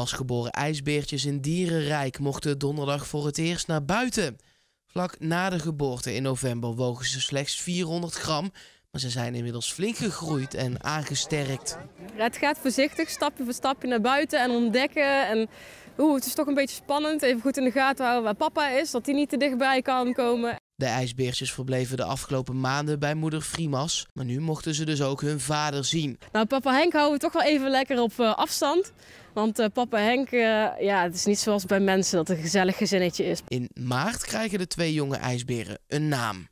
pasgeboren ijsbeertjes in Dierenrijk mochten donderdag voor het eerst naar buiten. Vlak na de geboorte in november wogen ze slechts 400 gram, maar ze zijn inmiddels flink gegroeid en aangesterkt. Het gaat voorzichtig, stapje voor stapje naar buiten en ontdekken. En oeh, het is toch een beetje spannend. Even goed in de gaten houden waar papa is, dat hij niet te dichtbij kan komen. De ijsbeertjes verbleven de afgelopen maanden bij moeder Frimas, maar nu mochten ze dus ook hun vader zien. Nou, papa Henk houden we toch wel even lekker op eh, afstand. Want eh, papa Henk, eh, ja, het is niet zoals bij mensen dat het een gezellig gezinnetje is. In maart krijgen de twee jonge ijsberen een naam.